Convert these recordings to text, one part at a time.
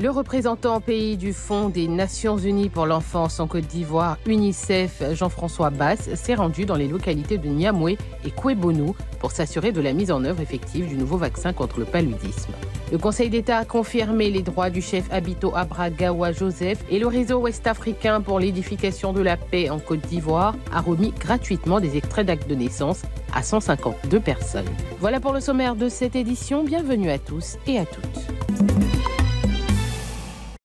Le représentant pays du Fonds des Nations Unies pour l'enfance en Côte d'Ivoire, UNICEF, Jean-François Bass, s'est rendu dans les localités de Niamoué et Kouébonou pour s'assurer de la mise en œuvre effective du nouveau vaccin contre le paludisme. Le Conseil d'État a confirmé les droits du chef Habito Abragawa Joseph et le réseau ouest-africain pour l'édification de la paix en Côte d'Ivoire a remis gratuitement des extraits d'actes de naissance à 152 personnes. Voilà pour le sommaire de cette édition. Bienvenue à tous et à toutes.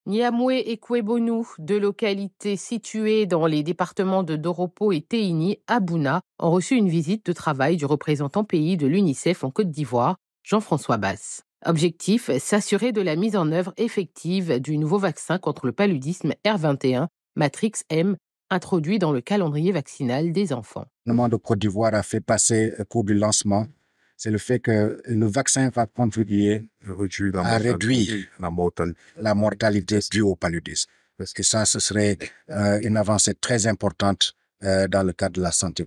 Niamoué et Kwebonu, deux localités situées dans les départements de Doropo et Teini, à ont reçu une visite de travail du représentant pays de l'UNICEF en Côte d'Ivoire, Jean-François Basse. Objectif, s'assurer de la mise en œuvre effective du nouveau vaccin contre le paludisme R21, Matrix M, introduit dans le calendrier vaccinal des enfants. Le gouvernement de Côte d'Ivoire a fait passer, euh, pour cours lancement c'est le fait que le vaccin va contribuer à réduire la, mortalité, la mortalité due au paludisme. Parce que ça, ce serait euh, une avancée très importante euh, dans le cadre de la santé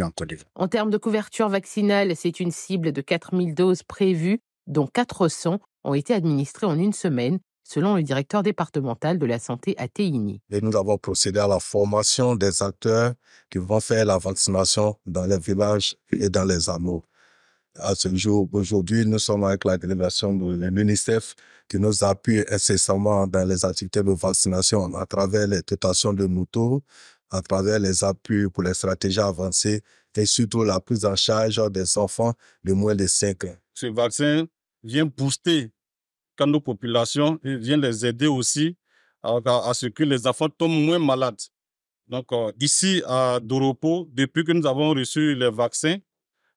en Côte d'Ivoire. En termes de couverture vaccinale, c'est une cible de 4000 doses prévues, dont 400 ont été administrées en une semaine, selon le directeur départemental de la santé à Téini. nous avons procédé à la formation des acteurs qui vont faire la vaccination dans les villages et dans les hameaux à ce jour, aujourd'hui, nous sommes avec la délégation de l'UNICEF qui nous appuie incessamment dans les activités de vaccination à travers les dotations de moutons, à travers les appuis pour les stratégies avancées et surtout la prise en charge des enfants de moins de 5 ans. Ce vaccin vient booster quand nos populations, viennent vient les aider aussi à, ce que les enfants tombent moins malades. Donc euh, ici à Doropo, depuis que nous avons reçu les vaccins,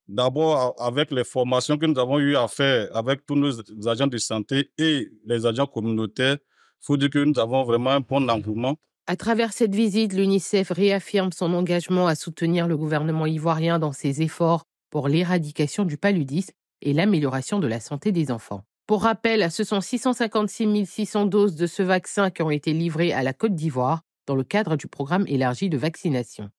D'abord, avec les formations que nous avons eu à faire avec tous nos agents de santé et les agents communautaires, il faut dire que nous avons vraiment un bon engouement. À travers cette visite, l'UNICEF réaffirme son engagement à soutenir le gouvernement ivoirien dans ses efforts pour l'éradication du paludisme et l'amélioration de la santé des enfants. Pour rappel, ce sont 656 600 doses de ce vaccin qui ont été livrées à la Côte d'Ivoire dans le cadre du programme élargi de vaccination.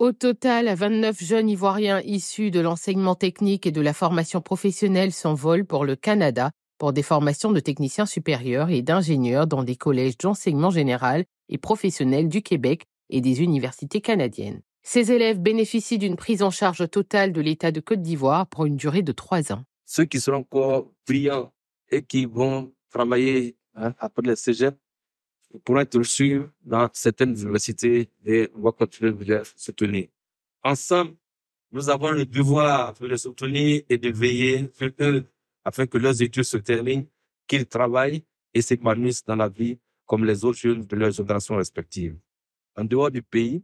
Au total, 29 jeunes Ivoiriens issus de l'enseignement technique et de la formation professionnelle s'envolent pour le Canada pour des formations de techniciens supérieurs et d'ingénieurs dans des collèges d'enseignement général et professionnel du Québec et des universités canadiennes. Ces élèves bénéficient d'une prise en charge totale de l'État de Côte d'Ivoire pour une durée de trois ans. Ceux qui sont encore brillants et qui vont travailler hein, après le cégep pour être suivre dans certaines mm-hmm. universités et on va continuer de les soutenir. Ensemble, nous avons le devoir de les soutenir et de veiller afin que leurs études se terminent, qu'ils travaillent et s'épanouissent dans la vie comme les autres jeunes de leurs générations respectives. En dehors du pays,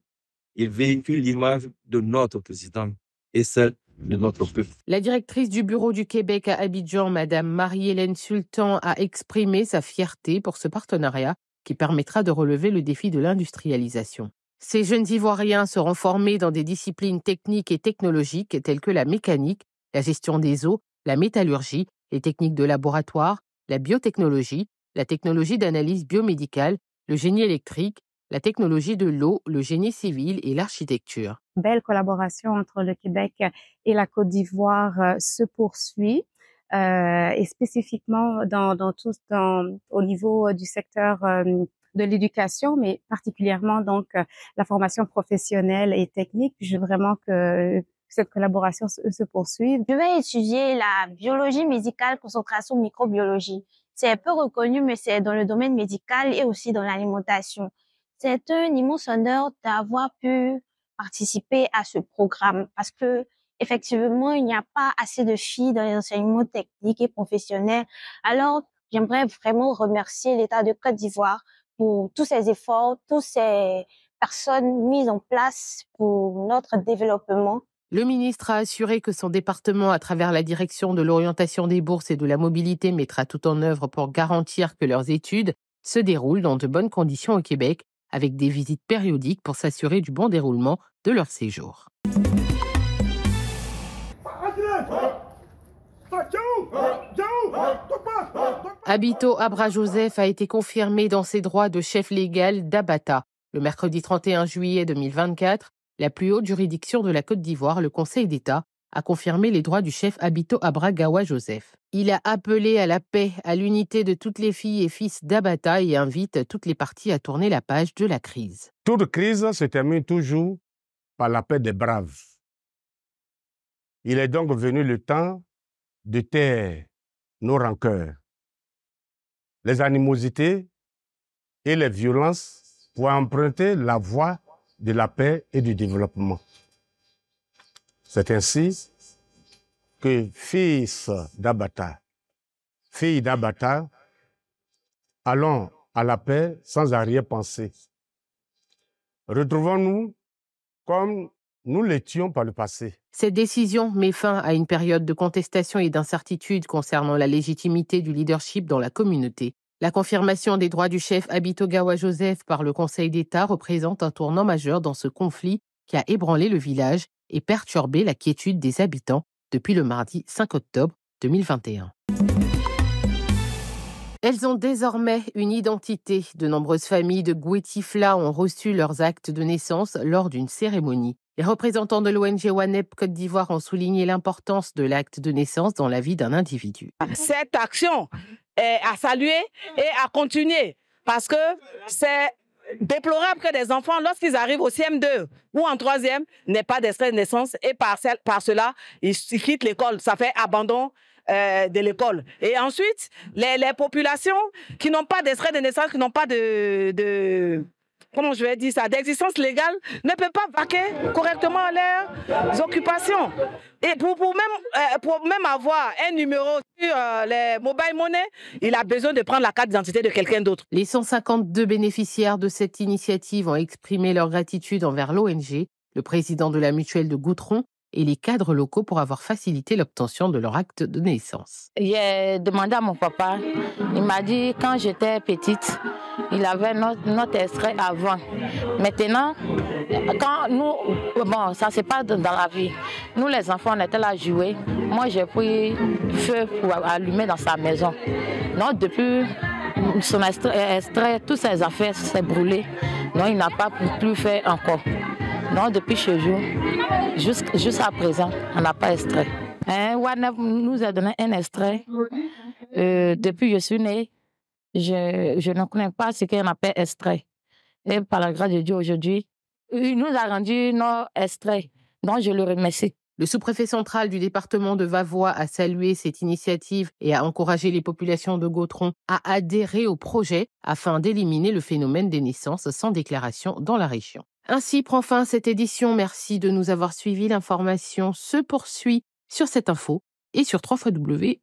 ils véhiculent l'image de notre président et celle de notre peuple. La directrice du Bureau du Québec à Abidjan, Madame Marie-Hélène Sultan, a exprimé sa fierté pour ce partenariat qui permettra de relever le défi de l'industrialisation. Ces jeunes Ivoiriens seront formés dans des disciplines techniques et technologiques telles que la mécanique, la gestion des eaux, la métallurgie, les techniques de laboratoire, la biotechnologie, la technologie d'analyse biomédicale, le génie électrique, la technologie de l'eau, le génie civil et l'architecture. Belle collaboration entre le Québec et la Côte d'Ivoire euh, se poursuit. Euh, et spécifiquement dans, dans tout, dans, au niveau euh, du secteur euh, de l'éducation, mais particulièrement donc la formation professionnelle et technique. Je veux vraiment que cette collaboration se, poursuive. Je vais étudier la biologie médicale, concentration microbiologie. C'est peu reconnu, mais c'est dans le domaine médical et aussi dans l'alimentation. C'est un immense honneur d'avoir pu participer à ce programme parce que effectivement, il n'y a pas assez de filles dans les enseignements techniques et professionnels. Alors, j'aimerais vraiment remercier l'État de Côte d'Ivoire pour tous ses efforts, toutes ces personnes mises en place pour notre développement. Le ministre a assuré que son département, à travers la direction de l'orientation des bourses et de la mobilité, mettra tout en œuvre pour garantir que leurs études se déroulent dans de bonnes conditions au Québec, avec des visites périodiques pour s'assurer du bon déroulement de leur séjour. Abito Abra Joseph a été confirmé dans ses droits de chef légal d'Abata. Le mercredi 31 juillet 2024, la plus haute juridiction de la Côte d'Ivoire, le Conseil d'État, a confirmé les droits du chef Habito gawa Joseph. Il a appelé à la paix, à l'unité de toutes les filles et fils d'Abata et invite toutes les parties à tourner la page de la crise. Toute crise se termine toujours par la paix des braves. Il est donc venu le temps de taire nos rancœurs, les animosités et les violences pour emprunter la voie de la paix et du développement. C'est ainsi que fils d'Abata, fille d'Abata, allons à la paix sans arrière-pensée. Retrouvons-nous comme nous l'étions par le passé. Cette décision met fin à une période de contestation et d'incertitude concernant la légitimité du leadership dans la communauté. La confirmation des droits du chef Abitogawa Joseph par le Conseil d'État représente un tournant majeur dans ce conflit qui a ébranlé le village et perturbé la quiétude des habitants depuis le mardi 5 octobre 2021. Elles ont désormais une identité. De nombreuses familles de Guetifla ont reçu leurs actes de naissance lors d'une cérémonie. Les représentants de l'ONG WANEP Côte d'Ivoire ont souligné l'importance de l'acte de naissance dans la vie d'un individu. Cette action est à saluer et à continuer parce que c'est déplorable que des enfants, lorsqu'ils arrivent au CM2 ou en troisième, n'aient pas d'extrait de naissance et par, par cela, ils quittent l'école. Ça fait abandon euh, de l'école. Et ensuite, les, populations qui n'ont pas d'extrait de naissance, qui n'ont pas de comment je vais dire ça, d'existence légale, ne peut pas vaquer correctement leurs occupations. Et pour, même, euh, pour même avoir un numéro sur euh, les mobile money, il a besoin de prendre la carte d'identité de quelqu'un d'autre. Les 152 bénéficiaires de cette initiative ont exprimé leur gratitude envers l'ONG. Le président de la mutuelle de Goutron et les cadres locaux pour avoir facilité l'obtention de leur acte de naissance. J'ai demandé à mon papa, il m'a dit quand j'étais petite, il avait notre, extrait avant. Maintenant, quand nous, bon, ça c'est pas dans la vie. Nous les enfants, on était là à jouer. Moi, j'ai pris feu pour allumer dans sa maison. Non, depuis son extrait, tous toutes ses affaires s'est brûlées. Non, il n'a pas plus fait encore. Non, depuis ce jour, jusqu'à présent, on n'a pas extrait. Hein, nous a donné un extrait. Euh, depuis que je suis née, je, ne connais pas ce qu'on appelle extrait. Et par la grâce de Dieu aujourd'hui, il nous a rendu nos extraits. Donc je le remercie. Le sous-préfet central du département de Vavois a salué cette initiative et a encouragé les populations de Gautron à adhérer au projet afin d'éliminer le phénomène des naissances sans déclaration dans la région. Ainsi prend fin cette édition. Merci de nous avoir suivis. L'information se poursuit sur cette info et sur www.setinfo.ci